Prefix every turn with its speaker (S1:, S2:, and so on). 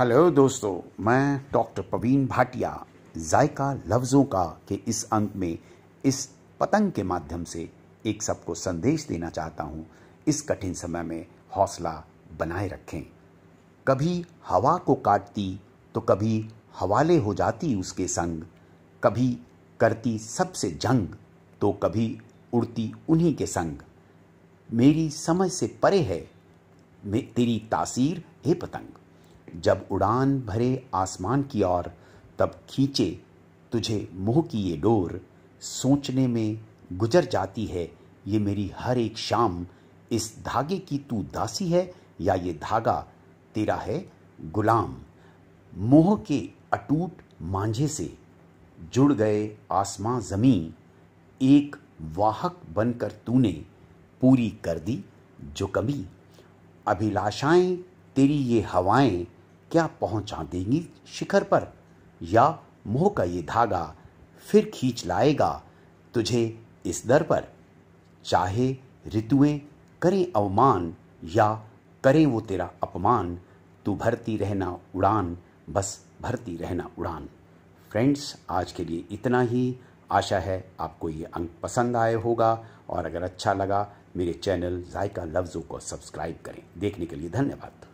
S1: hello दोस्तों मैं doctor Praveen Bhatia जायका लफ्ज़ों का के इस अंक में इस पतंग के माध्यम से एक सबको संदेश देना चाहता हूँ इस कठिन समय में हौसला बनाए रखें कभी हवा को काटती तो कभी हवाले हो जाती उसके संग कभी करती सबसे जंग तो कभी उड़ती उन्हीं के संग मेरी समझ से परे है तेरी तासीर हे पतंग जब उड़ान भरे आसमान की ओर तब खींचे तुझे मुँह की ये डोर सोचने में गुजर जाती है ये मेरी हर एक शाम इस धागे की तू दासी है या ये धागा तेरा है गुलाम मोह के अटूट मांझे से जुड़ गए आसमां जमी एक वाहक बनकर तूने पूरी कर दी जो कमी अभिलाषाएं तेरी ये हवाएं क्या पहुंचा देंगी शिखर पर या मोह का ये धागा फिर खींच लाएगा तुझे इस दर पर चाहे ऋतुएं करें अवमान या करें वो तेरा अपमान तू भरती रहना उड़ान बस भरती रहना उड़ान फ्रेंड्स आज के लिए इतना ही आशा है आपको ये अंक पसंद आए होगा और अगर अच्छा लगा मेरे चैनल जायका लफ्ज़ों को सब्सक्राइब करें देखने के लिए धन्यवाद